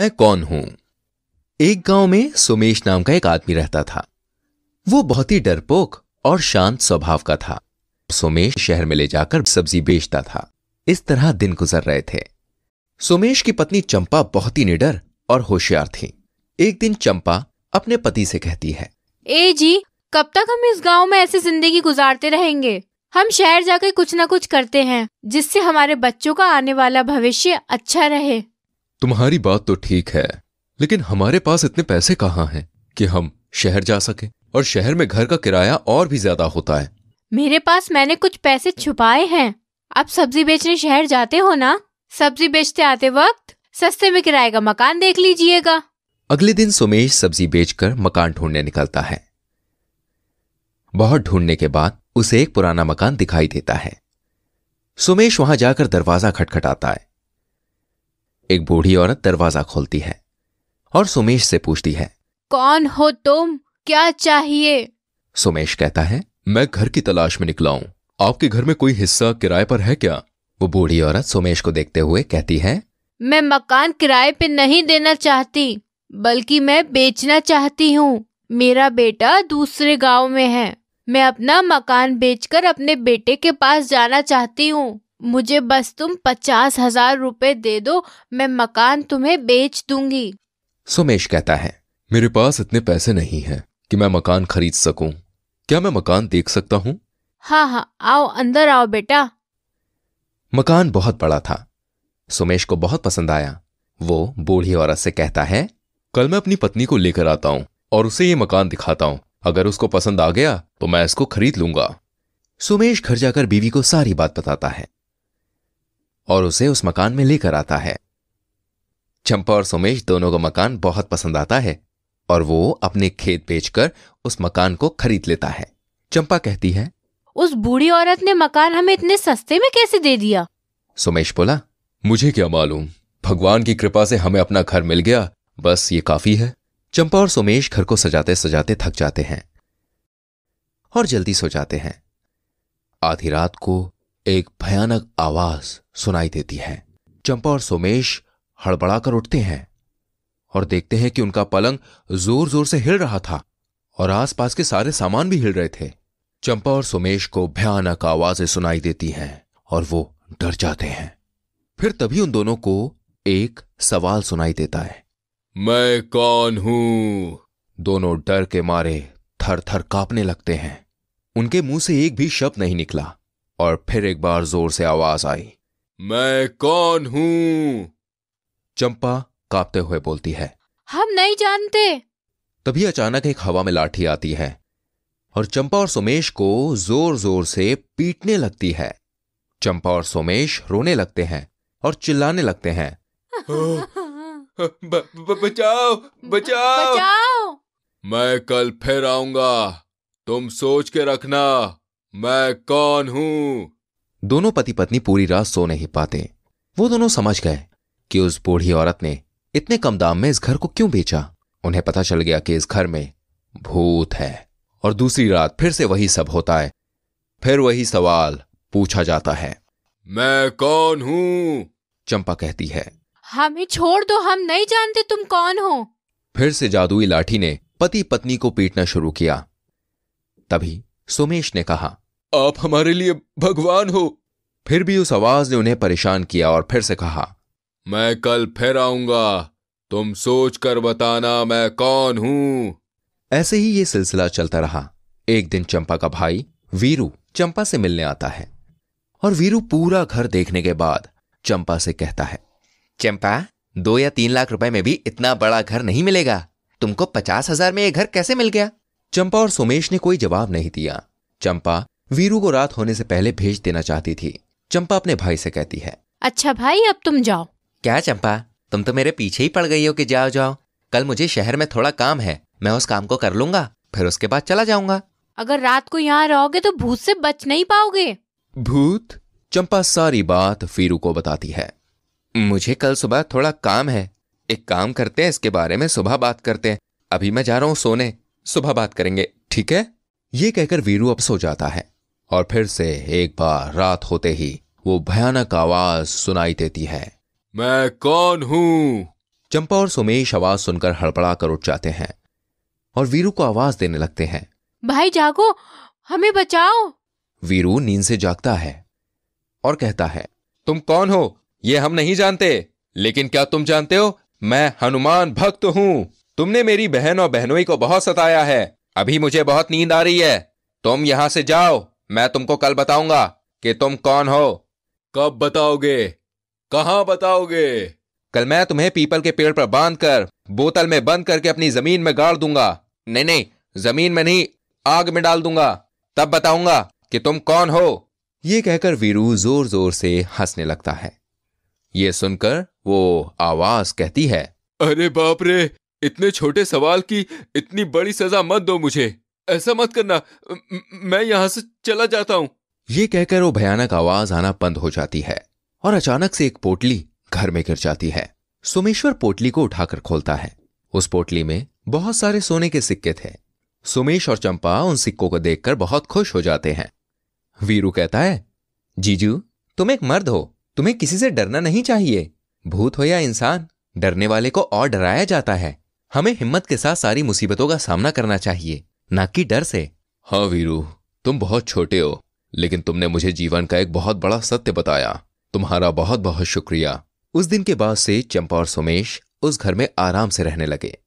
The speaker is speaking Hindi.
मैं कौन हूं एक गांव में सुमेश नाम का एक आदमी रहता था वो बहुत ही डरपोक और शांत स्वभाव का था सुमेश शहर में ले जाकर सब्जी बेचता था इस तरह दिन गुजर रहे थे सुमेश की पत्नी चंपा बहुत ही निडर और होशियार थी एक दिन चंपा अपने पति से कहती है ए जी कब तक हम इस गांव में ऐसी जिंदगी गुजारते रहेंगे हम शहर जाकर कुछ ना कुछ करते हैं जिससे हमारे बच्चों का आने वाला भविष्य अच्छा रहे तुम्हारी बात तो ठीक है लेकिन हमारे पास इतने पैसे कहाँ हैं कि हम शहर जा सके और शहर में घर का किराया और भी ज्यादा होता है मेरे पास मैंने कुछ पैसे छुपाए हैं आप सब्जी बेचने शहर जाते हो ना सब्जी बेचते आते वक्त सस्ते में किराए का मकान देख लीजिएगा अगले दिन सुमेश सब्जी बेचकर मकान ढूंढने निकलता है बहुत ढूंढने के बाद उसे एक पुराना मकान दिखाई देता है सुमेश वहां जाकर दरवाजा खटखटाता है एक बूढ़ी औरत दरवाजा खोलती है और सुमेश से पूछती है कौन हो तुम क्या चाहिए सुमेश कहता है मैं घर की तलाश में निकला हूँ आपके घर में कोई हिस्सा किराए पर है क्या वो बूढ़ी औरत सुमेश को देखते हुए कहती है मैं मकान किराए पे नहीं देना चाहती बल्कि मैं बेचना चाहती हूँ मेरा बेटा दूसरे गांव में है मैं अपना मकान बेचकर अपने बेटे के पास जाना चाहती हूँ मुझे बस तुम पचास हजार रुपए दे दो मैं मकान तुम्हें बेच दूंगी सुमेश कहता है मेरे पास इतने पैसे नहीं हैं कि मैं मकान खरीद सकूं। क्या मैं मकान देख सकता हूँ हाँ हाँ आओ अंदर आओ बेटा मकान बहुत बड़ा था सुमेश को बहुत पसंद आया वो बूढ़ी औरत से कहता है कल मैं अपनी पत्नी को लेकर आता हूँ और उसे ये मकान दिखाता हूँ अगर उसको पसंद आ गया तो मैं इसको खरीद लूंगा सुमेश घर जाकर बीवी को सारी बात बताता है और उसे उस मकान में लेकर आता है चंपा और सोमेश दोनों को मकान बहुत पसंद आता है और वो अपने खेत बेचकर उस मकान को खरीद लेता है चंपा कहती है उस बूढ़ी औरत ने मकान हमें इतने सस्ते में कैसे दे दिया सुमेश बोला मुझे क्या मालूम भगवान की कृपा से हमें अपना घर मिल गया बस ये काफी है चंपा और सुमेश घर को सजाते सजाते थक जाते हैं और जल्दी सो जाते हैं आधी रात को एक भयानक आवाज सुनाई देती है चंपा और सोमेश हड़बड़ाकर उठते हैं और देखते हैं कि उनका पलंग जोर जोर से हिल रहा था और आसपास के सारे सामान भी हिल रहे थे चंपा और सोमेश को भयानक आवाजें सुनाई देती हैं और वो डर जाते हैं फिर तभी उन दोनों को एक सवाल सुनाई देता है मैं कौन हूं दोनों डर के मारे थर थर कांपने लगते हैं उनके मुंह से एक भी शब्द नहीं निकला और फिर एक बार जोर से आवाज आई मैं कौन हूं चंपा कांपते हुए बोलती है हम नहीं जानते तभी अचानक एक हवा में लाठी आती है और चंपा और सोमेश को जोर जोर से पीटने लगती है चंपा और सोमेश रोने लगते हैं और चिल्लाने लगते हैं ब, ब, बचाओ बचाओ बचाओ मैं कल फिर आऊंगा तुम सोच के रखना मैं कौन हूं दोनों पति पत्नी पूरी रात सो नहीं पाते वो दोनों समझ गए कि उस बूढ़ी औरत ने इतने कम दाम में इस घर को क्यों बेचा उन्हें पता चल गया कि इस घर में भूत है और दूसरी रात फिर से वही सब होता है फिर वही सवाल पूछा जाता है मैं कौन हूं चंपा कहती है हमें छोड़ दो हम नहीं जानते तुम कौन हो फिर से जादुई लाठी ने पति पत्नी को पीटना शुरू किया तभी सुमेश ने कहा आप हमारे लिए भगवान हो फिर भी उस आवाज ने उन्हें परेशान किया और फिर से कहा मैं कल फिर आऊंगा तुम सोच कर बताना मैं कौन हूं ऐसे ही ये सिलसिला चलता रहा एक दिन चंपा का भाई वीरू चंपा से मिलने आता है और वीरू पूरा घर देखने के बाद चंपा से कहता है चंपा दो या तीन लाख रुपए में भी इतना बड़ा घर नहीं मिलेगा तुमको पचास हजार में यह घर कैसे मिल गया चंपा और सुमेश ने कोई जवाब नहीं दिया चंपा वीरू को रात होने से पहले भेज देना चाहती थी चंपा अपने भाई से कहती है अच्छा भाई अब तुम जाओ क्या चंपा तुम तो मेरे पीछे ही पड़ गई हो कि जाओ जाओ कल मुझे शहर में थोड़ा काम है मैं उस काम को कर लूंगा फिर उसके बाद चला जाऊंगा अगर रात को यहाँ रहोगे तो भूत से बच नहीं पाओगे भूत चंपा सारी बात वीरू को बताती है मुझे कल सुबह थोड़ा काम है एक काम करते हैं इसके बारे में सुबह बात करते हैं अभी मैं जा रहा हूँ सोने सुबह बात करेंगे ठीक है ये कहकर वीरू अब सो जाता है और फिर से एक बार रात होते ही वो भयानक आवाज सुनाई देती है मैं कौन हूं चंपा और सुमेश आवाज सुनकर हड़बड़ा कर उठ जाते हैं और वीरू को आवाज देने लगते हैं भाई जागो हमें बचाओ वीरू नींद से जागता है और कहता है तुम कौन हो ये हम नहीं जानते लेकिन क्या तुम जानते हो मैं हनुमान भक्त हूँ तुमने मेरी बहन और बहनोई को बहुत सताया है अभी मुझे बहुत नींद आ रही है तुम यहाँ से जाओ मैं तुमको कल बताऊंगा कि तुम कौन हो कब बताओगे कहा बताओगे कल मैं तुम्हें पीपल के पेड़ पर बांध कर बोतल में बंद करके अपनी जमीन में गाड़ दूंगा नहीं नहीं जमीन में नहीं आग में डाल दूंगा तब बताऊंगा कि तुम कौन हो ये कहकर वीरू जोर जोर से हंसने लगता है ये सुनकर वो आवाज कहती है अरे बाप रे इतने छोटे सवाल की इतनी बड़ी सजा मत दो मुझे ऐसा मत करना मैं यहां से चला जाता हूं ये कहकर वो भयानक आवाज आना बंद हो जाती है और अचानक से एक पोटली घर में गिर जाती है सोमेश्वर पोटली को उठाकर खोलता है उस पोटली में बहुत सारे सोने के सिक्के थे सुमेश और चंपा उन सिक्कों को देखकर बहुत खुश हो जाते हैं वीरू कहता है जीजू तुम एक मर्द हो तुम्हें किसी से डरना नहीं चाहिए भूत हो या इंसान डरने वाले को और डराया जाता है हमें हिम्मत के साथ सारी मुसीबतों का सामना करना चाहिए कि डर से हाँ वीरू तुम बहुत छोटे हो लेकिन तुमने मुझे जीवन का एक बहुत बड़ा सत्य बताया तुम्हारा बहुत बहुत शुक्रिया उस दिन के बाद से चंपा और सोमेश उस घर में आराम से रहने लगे